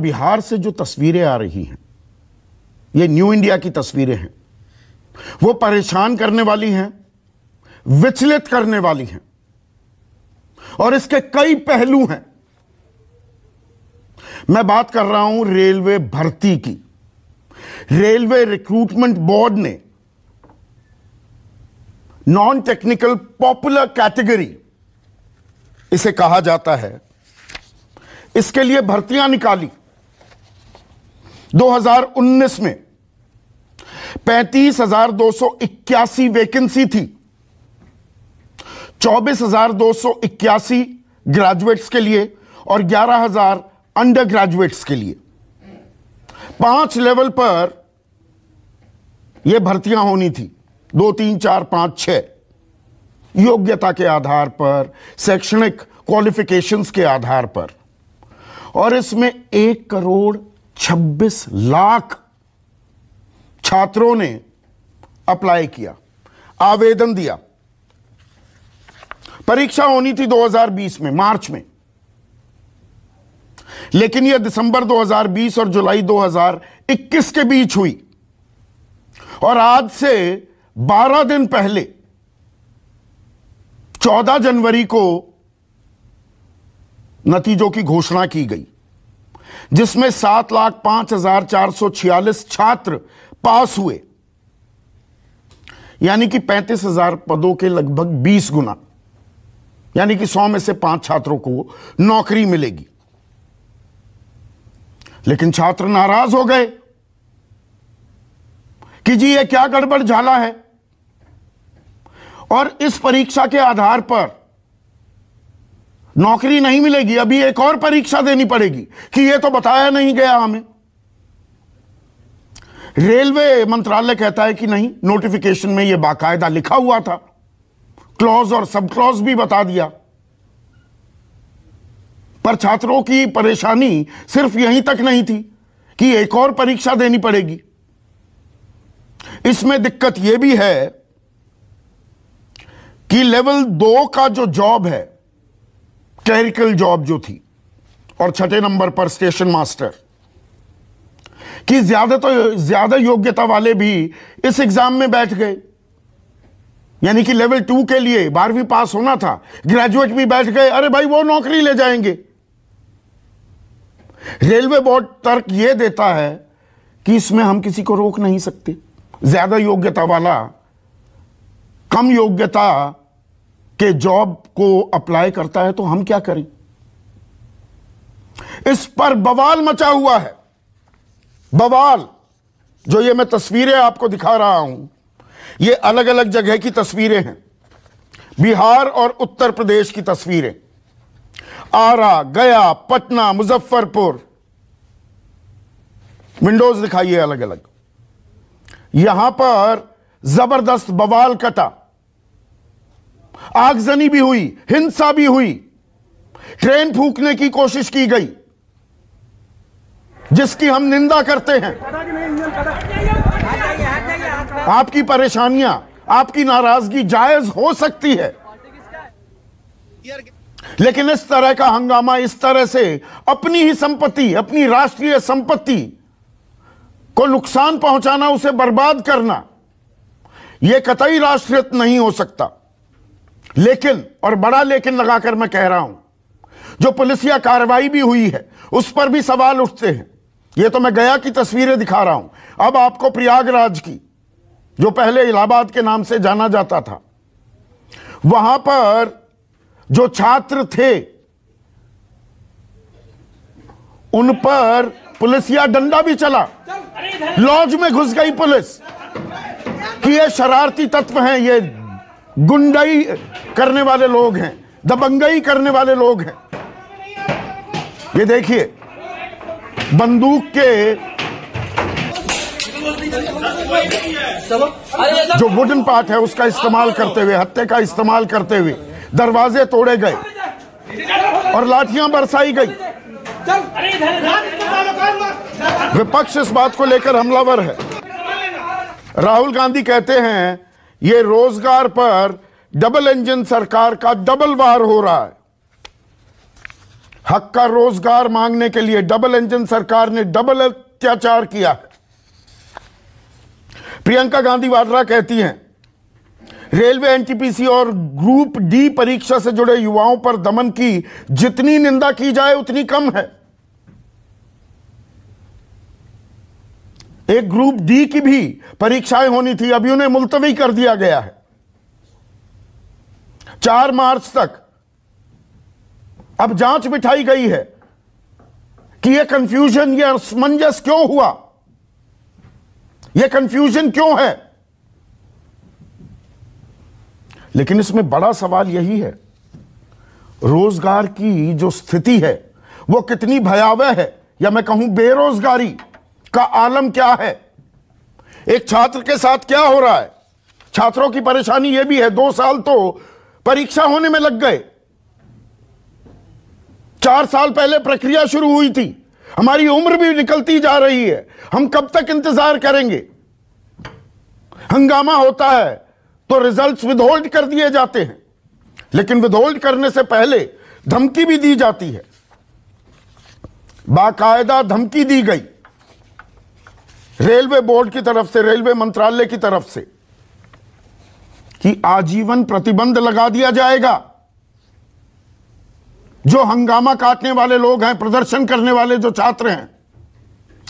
बिहार से जो तस्वीरें आ रही हैं ये न्यू इंडिया की तस्वीरें हैं वो परेशान करने वाली हैं विचलित करने वाली हैं और इसके कई पहलू हैं मैं बात कर रहा हूं रेलवे भर्ती की रेलवे रिक्रूटमेंट बोर्ड ने नॉन टेक्निकल पॉपुलर कैटेगरी इसे कहा जाता है इसके लिए भर्तियां निकाली 2019 में पैंतीस हजार दो सौ इक्यासी वैकेंसी थी चौबीस हजार दो सौ इक्यासी ग्रेजुएट्स के लिए और ग्यारह हजार अंडर ग्रेजुएट्स के लिए पांच लेवल पर यह भर्तियां होनी थी दो तीन चार पांच छह योग्यता के आधार पर शैक्षणिक क्वालिफिकेशंस के आधार पर और इसमें एक करोड़ 26 लाख छात्रों ने अप्लाई किया आवेदन दिया परीक्षा होनी थी 2020 में मार्च में लेकिन यह दिसंबर 2020 और जुलाई 2021 के बीच हुई और आज से 12 दिन पहले 14 जनवरी को नतीजों की घोषणा की गई जिसमें सात लाख पांच हजार चार सौ छियालीस छात्र पास हुए यानी कि पैंतीस हजार पदों के लगभग बीस गुना यानी कि सौ में से पांच छात्रों को नौकरी मिलेगी लेकिन छात्र नाराज हो गए कि जी ये क्या गड़बड़ झाला है और इस परीक्षा के आधार पर नौकरी नहीं मिलेगी अभी एक और परीक्षा देनी पड़ेगी कि यह तो बताया नहीं गया हमें रेलवे मंत्रालय कहता है कि नहीं नोटिफिकेशन में यह बाकायदा लिखा हुआ था क्लॉज और सब क्लॉज भी बता दिया पर छात्रों की परेशानी सिर्फ यहीं तक नहीं थी कि एक और परीक्षा देनी पड़ेगी इसमें दिक्कत यह भी है कि लेवल दो का जो जॉब है क्लरिकल जॉब जो थी और छठे नंबर पर स्टेशन मास्टर कि ज्यादा तो ज्यादा योग्यता वाले भी इस एग्जाम में बैठ गए यानी कि लेवल टू के लिए बारहवीं पास होना था ग्रेजुएट भी बैठ गए अरे भाई वो नौकरी ले जाएंगे रेलवे बोर्ड तर्क यह देता है कि इसमें हम किसी को रोक नहीं सकते ज्यादा योग्यता वाला कम योग्यता के जॉब को अप्लाई करता है तो हम क्या करें इस पर बवाल मचा हुआ है बवाल जो ये मैं तस्वीरें आपको दिखा रहा हूं ये अलग अलग जगह की तस्वीरें हैं बिहार और उत्तर प्रदेश की तस्वीरें आरा गया पटना मुजफ्फरपुर विंडोज दिखाइए अलग अलग यहां पर जबरदस्त बवाल कटा आगजनी भी हुई हिंसा भी हुई ट्रेन फूकने की कोशिश की गई जिसकी हम निंदा करते हैं आपकी परेशानियां आपकी नाराजगी जायज हो सकती है लेकिन इस तरह का हंगामा इस तरह से अपनी ही संपत्ति अपनी राष्ट्रीय संपत्ति को नुकसान पहुंचाना उसे बर्बाद करना यह कतई राष्ट्रीय नहीं हो सकता लेकिन और बड़ा लेकिन लगाकर मैं कह रहा हूं जो पुलिसिया कार्रवाई भी हुई है उस पर भी सवाल उठते हैं यह तो मैं गया की तस्वीरें दिखा रहा हूं अब आपको प्रयागराज की जो पहले इलाहाबाद के नाम से जाना जाता था वहां पर जो छात्र थे उन पर पुलिसिया डंडा भी चला लॉज में घुस गई पुलिस कि ये शरारती तत्व हैं ये गुंडाई करने वाले लोग हैं दबंगई करने वाले लोग हैं ये देखिए बंदूक के जो वुडन पार्ट है उसका इस्तेमाल करते हुए हत्या का इस्तेमाल करते हुए दरवाजे तोड़े गए और लाठियां बरसाई गई विपक्ष इस बात को लेकर हमलावर है राहुल गांधी कहते हैं ये रोजगार पर डबल इंजन सरकार का डबल वार हो रहा है हक का रोजगार मांगने के लिए डबल इंजन सरकार ने डबल अत्याचार किया है प्रियंका गांधी वाड्रा कहती हैं रेलवे एनटीपीसी और ग्रुप डी परीक्षा से जुड़े युवाओं पर दमन की जितनी निंदा की जाए उतनी कम है एक ग्रुप डी की भी परीक्षाएं होनी थी अभी उन्हें मुलतवी कर दिया गया है चार मार्च तक अब जांच बिठाई गई है कि यह कंफ्यूजन यह असमंजस क्यों हुआ यह कंफ्यूजन क्यों है लेकिन इसमें बड़ा सवाल यही है रोजगार की जो स्थिति है वो कितनी भयावह है या मैं कहूं बेरोजगारी का आलम क्या है एक छात्र के साथ क्या हो रहा है छात्रों की परेशानी यह भी है दो साल तो परीक्षा होने में लग गए चार साल पहले प्रक्रिया शुरू हुई थी हमारी उम्र भी निकलती जा रही है हम कब तक इंतजार करेंगे हंगामा होता है तो रिजल्ट्स विदहोल्ड कर दिए जाते हैं लेकिन विदहोल्ड करने से पहले धमकी भी दी जाती है बाकायदा धमकी दी गई रेलवे बोर्ड की तरफ से रेलवे मंत्रालय की तरफ से कि आजीवन प्रतिबंध लगा दिया जाएगा जो हंगामा काटने वाले लोग हैं प्रदर्शन करने वाले जो छात्र हैं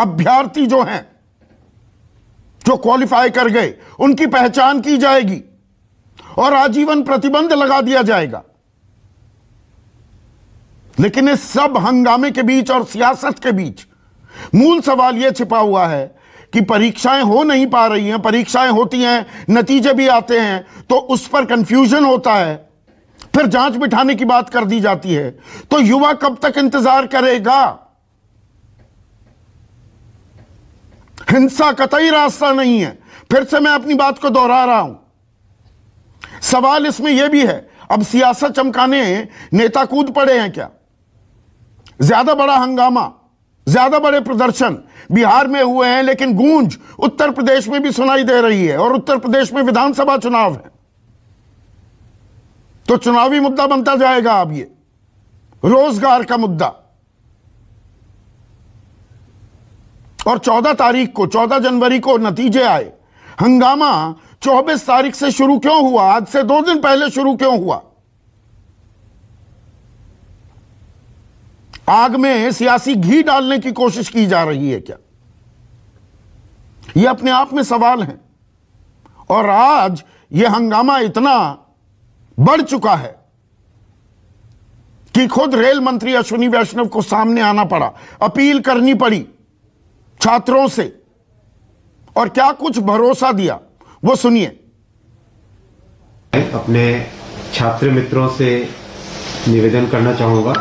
अभ्यर्थी जो हैं जो क्वालिफाई कर गए उनकी पहचान की जाएगी और आजीवन प्रतिबंध लगा दिया जाएगा लेकिन इस सब हंगामे के बीच और सियासत के बीच मूल सवाल यह छिपा हुआ है कि परीक्षाएं हो नहीं पा रही हैं परीक्षाएं होती हैं नतीजे भी आते हैं तो उस पर कंफ्यूजन होता है फिर जांच बिठाने की बात कर दी जाती है तो युवा कब तक इंतजार करेगा हिंसा कतई तो रास्ता नहीं है फिर से मैं अपनी बात को दोहरा रहा हूं सवाल इसमें यह भी है अब सियासत चमकाने नेता कूद पड़े हैं क्या ज्यादा बड़ा हंगामा ज्यादा बड़े प्रदर्शन बिहार में हुए हैं लेकिन गूंज उत्तर प्रदेश में भी सुनाई दे रही है और उत्तर प्रदेश में विधानसभा चुनाव है तो चुनावी मुद्दा बनता जाएगा अब ये रोजगार का मुद्दा और 14 तारीख को 14 जनवरी को नतीजे आए हंगामा 24 तारीख से शुरू क्यों हुआ आज से दो दिन पहले शुरू क्यों हुआ आग में सियासी घी डालने की कोशिश की जा रही है क्या यह अपने आप में सवाल है और आज यह हंगामा इतना बढ़ चुका है कि खुद रेल मंत्री अश्विनी वैष्णव को सामने आना पड़ा अपील करनी पड़ी छात्रों से और क्या कुछ भरोसा दिया वो सुनिए अपने छात्र मित्रों से निवेदन करना चाहूंगा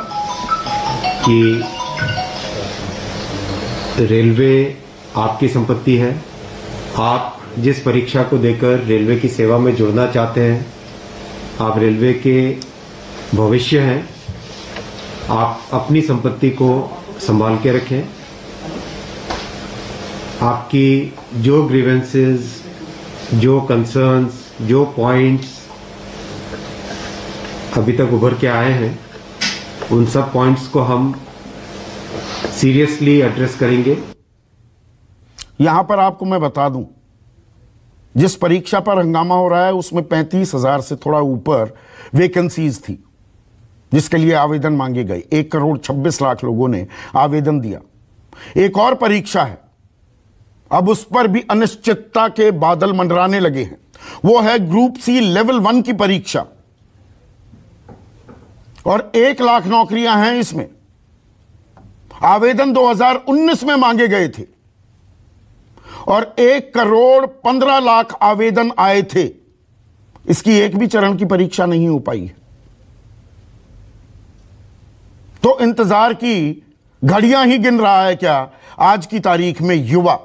कि रेलवे आपकी संपत्ति है आप जिस परीक्षा को देकर रेलवे की सेवा में जुड़ना चाहते हैं आप रेलवे के भविष्य हैं आप अपनी संपत्ति को संभाल के रखें आपकी जो ग्रीवेंसेस जो कंसर्न्स जो पॉइंट्स अभी तक उभर के आए हैं उन सब पॉइंट्स को हम सीरियसली एड्रेस करेंगे यहां पर आपको मैं बता दूं जिस परीक्षा पर हंगामा हो रहा है उसमें पैंतीस हजार से थोड़ा ऊपर वैकेंसीज थी जिसके लिए आवेदन मांगे गए एक करोड़ छब्बीस लाख लोगों ने आवेदन दिया एक और परीक्षा है अब उस पर भी अनिश्चितता के बादल मंडराने लगे हैं वो है ग्रुप सी लेवल वन की परीक्षा और एक लाख नौकरियां हैं इसमें आवेदन 2019 में मांगे गए थे और एक करोड़ पंद्रह लाख आवेदन आए थे इसकी एक भी चरण की परीक्षा नहीं हो पाई है तो इंतजार की घड़ियां ही गिन रहा है क्या आज की तारीख में युवा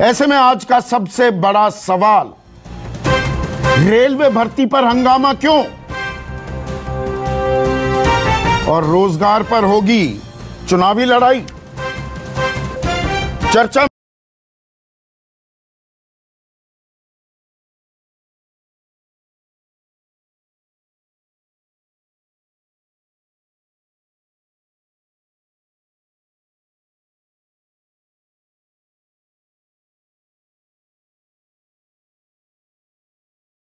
ऐसे में आज का सबसे बड़ा सवाल रेलवे भर्ती पर हंगामा क्यों और रोजगार पर होगी चुनावी लड़ाई चर्चा